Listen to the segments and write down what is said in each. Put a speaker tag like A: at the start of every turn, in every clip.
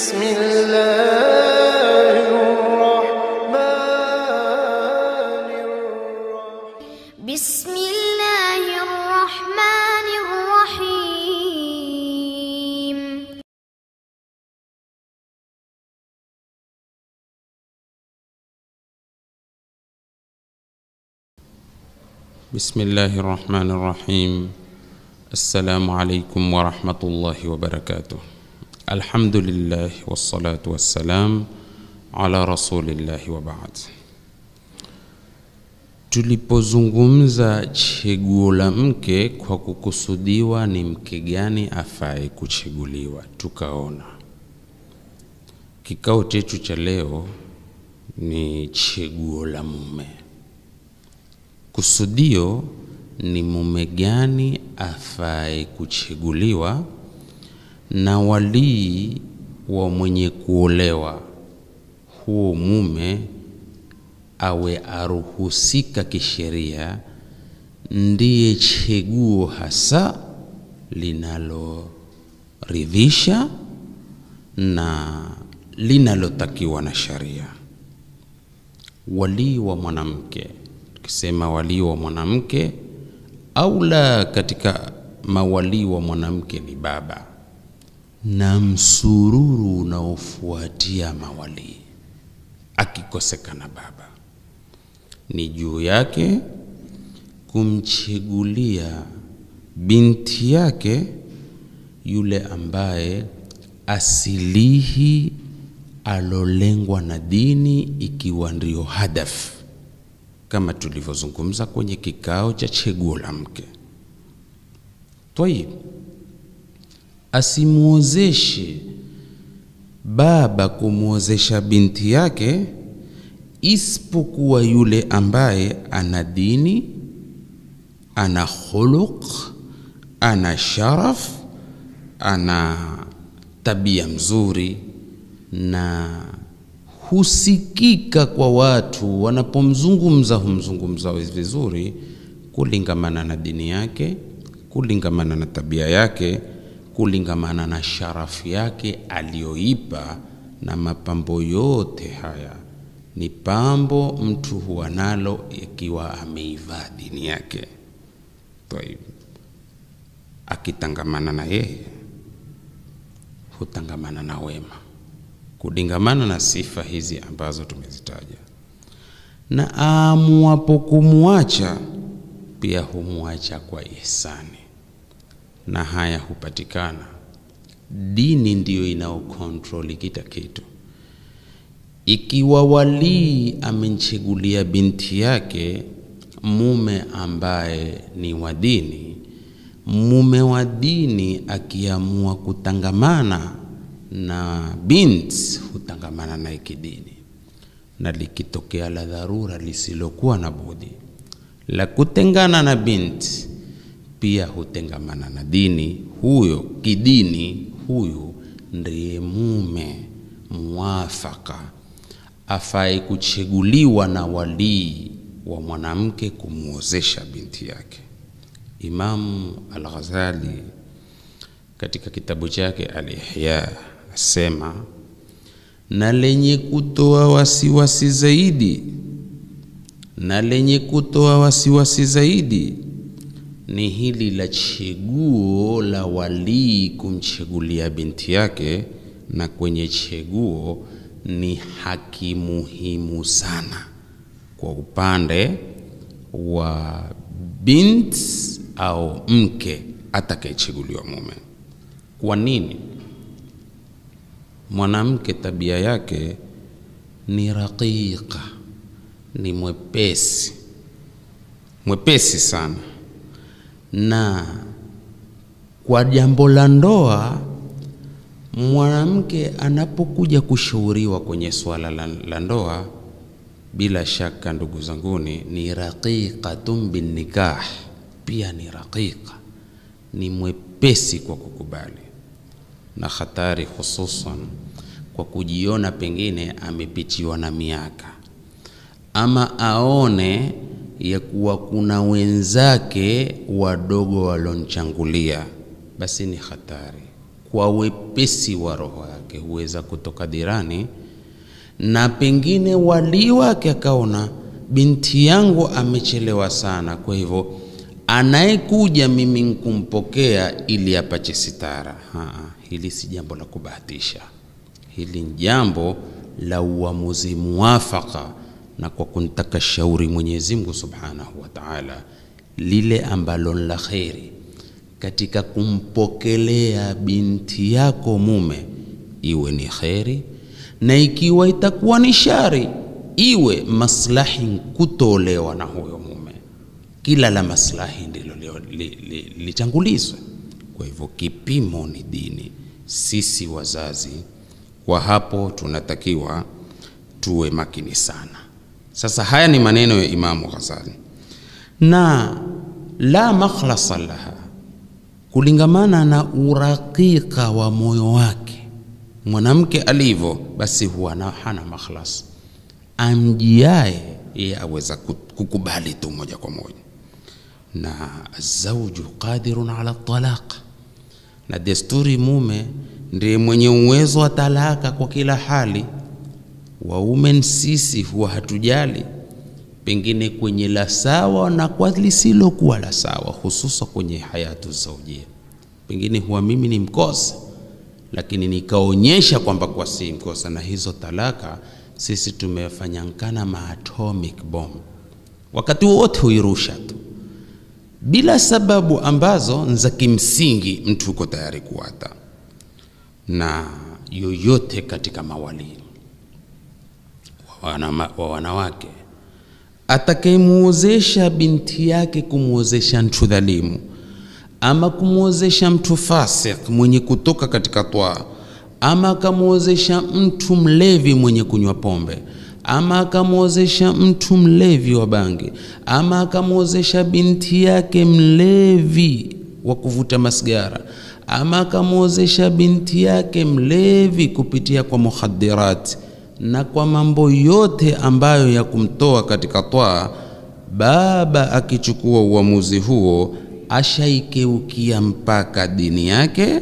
A: بسم الله الرحمن الرحيم بسم الله الرحمن الرحيم بسم الله الرحمن الرحيم السلام عليكم ورحمة الله وبركاته Alhamdulillah wassalatu wassalam ala rasulillahi wa Tulipozungumza chaguo la mke kwa kukusudiwa ni mke gani afai kuchaguliwa, tukaona kikao chetu cha leo ni chaguo la mume. Kusudio ni mume gani afai kuchaguliwa na walii wa mwenye kuolewa huo mume awe aruhusika kisheria, ndiye cheguo hasa linaloridhisha na linalotakiwa na sharia. Walii wa mwanamke, tukisema walii wa mwanamke, aula katika mawalii wa mwanamke ni baba na msururu unaofuatia mawalii. Akikosekana baba, ni juu yake kumchegulia binti yake yule ambaye asilihi alolengwa na dini, ikiwa ndio hadafu, kama tulivyozungumza kwenye kikao cha cheguo la mke twayib asimwozeshe baba kumwozesha binti yake isipokuwa yule ambaye ana dini, ana khuluq, ana sharaf, ana tabia mzuri na husikika kwa watu wanapomzungumza humzungumza vizuri kulingamana na dini yake, kulingamana na tabia yake kulingamana na sharafu yake aliyoipa na mapambo yote haya ni pambo mtu huwa nalo ikiwa ameivaa dini yake Taib. akitangamana na yeye hutangamana na wema kulingamana na sifa hizi ambazo tumezitaja na aamuapo kumwacha pia humwacha kwa ihsani na haya hupatikana. Dini ndiyo inaokontroli kita kitu. Ikiwa walii amemchagulia binti yake mume ambaye ni wa dini, mume wa dini akiamua kutangamana na binti hutangamana naye kidini, na likitokea la dharura lisilokuwa na budi la kutengana na binti pia hutengamana na dini. Huyo kidini, huyu ndiye mume mwafaka afai kucheguliwa na walii wa mwanamke kumwozesha binti yake. Imamu Al-Ghazali katika kitabu chake Al-Ihya asema, na lenye kutoa wasiwasi zaidi, na lenye kutoa wasiwasi zaidi ni hili la cheguo la walii kumchegulia binti yake, na kwenye cheguo ni haki muhimu sana kwa upande wa bint au mke atakayechaguliwa mume. Kwa nini? Mwanamke tabia yake ni raqiqa, ni mwepesi mwepesi sana na kwa jambo la ndoa, mwanamke anapokuja kushauriwa kwenye swala la ndoa, bila shaka ndugu zanguni, ni raqiqatun bin nikah, pia ni raqiqa, ni mwepesi kwa kukubali, na hatari hususan kwa kujiona pengine amepitiwa na miaka ama aone ya kuwa kuna wenzake wadogo walonchangulia basi ni hatari. Kwa wepesi wa roho yake huweza kutoka dirani, na pengine wali wake akaona binti yangu amechelewa sana, kwa hivyo anayekuja mimi nkumpokea ili apache sitara. Ha, hili si jambo la kubahatisha, hili ni jambo la uamuzi muafaka na kwa kuntaka shauri Mwenyezi Mungu Subhanahu wa Ta'ala lile ambalo la kheri katika kumpokelea binti yako mume, iwe ni kheri, na ikiwa itakuwa ni shari, iwe maslahi kutolewa na huyo mume. Kila la maslahi ndilo litangulizwe li, li, li. Kwa hivyo kipimo ni dini. Sisi wazazi kwa hapo tunatakiwa tuwe makini sana. Sasa haya ni maneno ya Imamu Ghazali, na la makhlasa laha, kulingamana na urakika wa moyo wake mwanamke alivyo, basi huwa na hana makhlas. Amjiaye iye aweza kukubali tu moja kwa moja, na azauju qadirun ala talaq, na desturi mume ndiye mwenye uwezo wa talaka kwa kila hali waume sisi huwa hatujali pengine kwenye la sawa na kwa lisilokuwa la sawa, hususa kwenye hayatu zaujia. Pengine huwa mimi ni mkosa, lakini nikaonyesha kwamba kwa si mkosa, na hizo talaka sisi nkana maatomic bomb, wakati wote huirusha tu bila sababu ambazo za kimsingi mtu uko tayari kuata na yoyote katika mawali wa wanawake atakayemuozesha binti yake kumuozesha mtu dhalimu ama kumuozesha mtu fasik mwenye kutoka katika twaa ama akamuozesha mtu mlevi mwenye kunywa pombe ama akamwozesha mtu mlevi wa bangi ama akamwozesha binti yake mlevi wa kuvuta masigara ama akamwozesha binti yake mlevi kupitia kwa muhadirati na kwa mambo yote ambayo ya kumtoa katika twaa, baba akichukua uamuzi huo ashaikeukia mpaka dini yake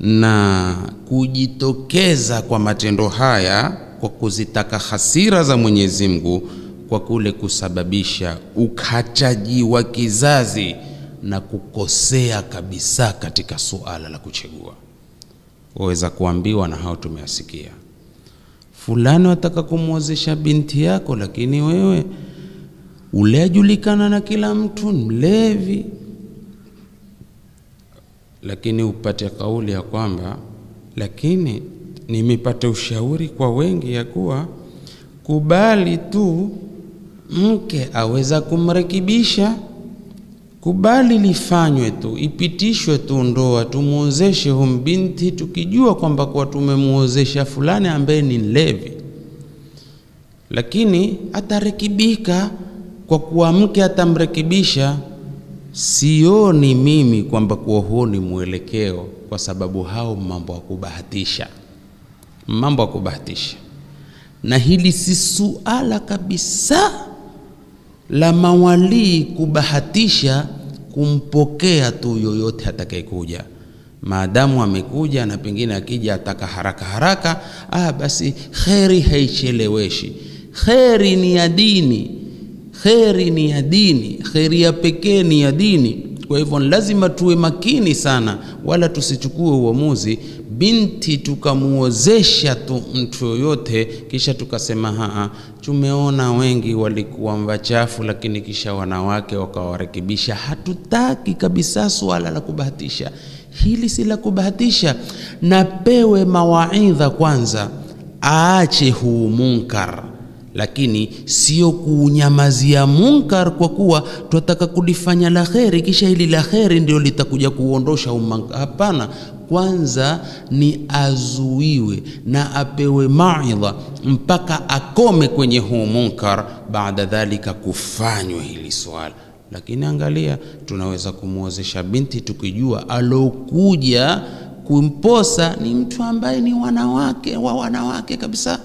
A: na kujitokeza kwa matendo haya kwa kuzitaka hasira za Mwenyezi Mungu kwa kule kusababisha ukataji wa kizazi na kukosea kabisa katika suala la kuchagua. Waweza kuambiwa na hao tumeyasikia fulani wataka kumwozesha binti yako, lakini wewe uliajulikana na kila mtu mlevi, lakini upate kauli ya kwamba lakini nimepata ushauri kwa wengi ya kuwa kubali tu, mke aweza kumrekebisha kubali lifanywe tu, ipitishwe tu ndoa, tumuozeshe humbinti tukijua kwamba kuwa tumemuozesha fulani ambaye ni mlevi, lakini atarekebika kwa kuwa mke atamrekebisha. Sioni mimi kwamba kuwa huo ni mwelekeo, kwa sababu hao mambo ya kubahatisha, mambo ya kubahatisha, na hili si suala kabisa la mawalii kubahatisha kumpokea tu yoyote atakayekuja maadamu amekuja na pengine akija ataka haraka haraka, ah, basi kheri haicheleweshi. Kheri ni ya dini, kheri ni ya dini, kheri ya pekee ni ya dini. Kwa hivyo lazima tuwe makini sana, wala tusichukue uamuzi binti tukamuozesha tu mtu yoyote, kisha tukasema haa, tumeona wengi walikuwa mvachafu, lakini kisha wanawake wakawarekebisha. Hatutaki kabisa swala la kubahatisha hili, si la kubahatisha. Napewe mawaidha kwanza, aache huu munkar lakini sio kuunyamazia munkar, kwa kuwa twataka kulifanya la kheri, kisha hili la kheri ndio litakuja kuondosha umankar. Hapana, kwanza ni azuiwe na apewe maidha mpaka akome kwenye huu munkar, baada dhalika kufanywa hili swala. Lakini angalia, tunaweza kumwozesha binti tukijua alokuja kumposa ni mtu ambaye ni wanawake wa wanawake kabisa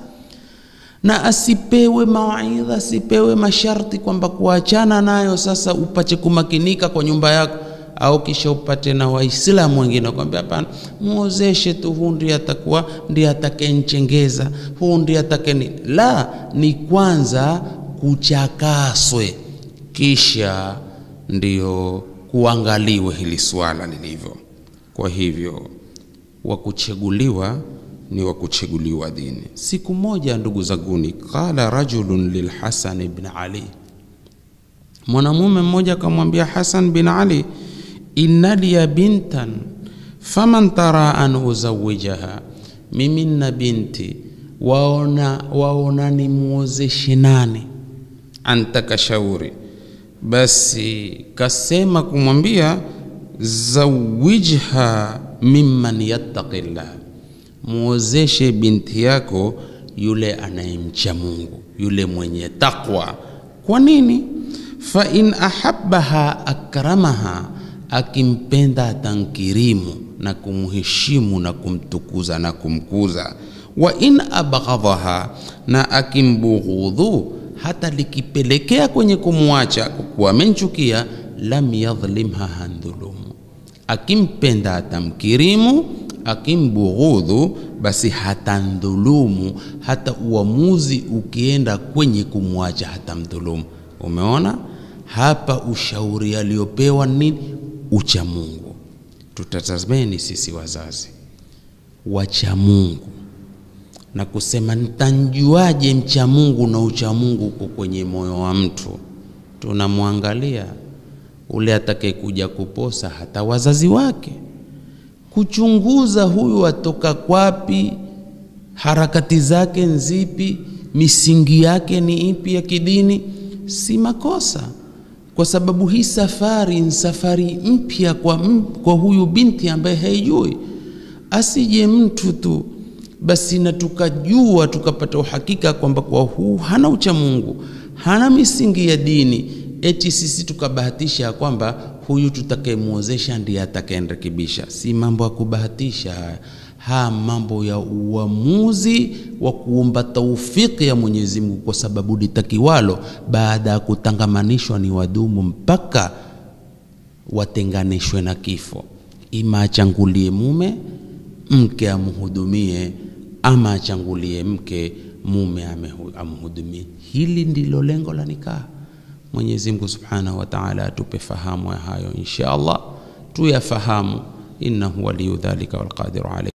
A: na asipewe mawaidha, asipewe masharti kwamba kuachana nayo sasa upate kumakinika kwa nyumba yako au kisha upate na Waislamu wengine kwambia, hapana, muozeshe tu, huu ndiye atakuwa ndiye atakayenchengeza, huu ndiye atakeni. La, ni kwanza kuchakaswe, kisha ndio kuangaliwe hili swala lilivyo. Kwa hivyo wa kucheguliwa ni wa kuchaguliwa dini. Siku moja, ndugu zanguni, qala rajulun lilhasan ibn Ali, mwanamume mmoja akamwambia Hasan bin Ali, inna liya bintan faman tara an uzawijaha, mimi nina binti waona, waona nimuozeshe nani? Antakashauri basi kasema kumwambia zawijha mimman yattaqillah muozeshe binti yako yule anayemcha Mungu, yule mwenye takwa. Kwa nini? fa in ahabbaha akramaha, akimpenda atankirimu na kumheshimu na kumtukuza na kumkuza. Wa in abghadhaha, na akimbughudhu, hata likipelekea kwenye kumwacha kwa kuwa lam yadhlimha handhulumu, akimpenda atamkirimu akimbughudhu, basi hatamdhulumu hata uamuzi ukienda kwenye kumwacha hatamdhulumu. Umeona hapa ushauri aliyopewa ni ucha Mungu. Tutatazameni sisi wazazi wacha Mungu na kusema nitamjuaje mcha Mungu na ucha Mungu uko kwenye moyo wa mtu. Tunamwangalia ule atakayekuja kuposa hata wazazi wake kuchunguza huyu atoka kwapi, harakati zake nzipi, misingi yake ni ipi ya kidini, si makosa, kwa sababu hii safari ni safari mpya kwa, kwa huyu binti ambaye haijui. Asije mtu tu basi na tukajua tukapata uhakika kwamba kwa huu hana ucha Mungu, hana misingi ya dini, eti sisi tukabahatisha kwamba huyu tutakayemwozesha ndiye atakayenrekebisha. Si mambo ya kubahatisha, ha mambo ya uamuzi wa kuomba taufiki ya Mwenyezi Mungu, kwa sababu litakiwalo baada ya kutangamanishwa ni wadumu mpaka watenganishwe na kifo. Ima achangulie mume mke amhudumie, ama achangulie mke mume amhudumie. Hili ndilo lengo la nikaha. Mwenyezi Mungu Subhanahu wa Ta'ala atupe fahamu ya hayo insha Allah, tuyafahamu, innahu waliyu dhalika walqadiru alayhi.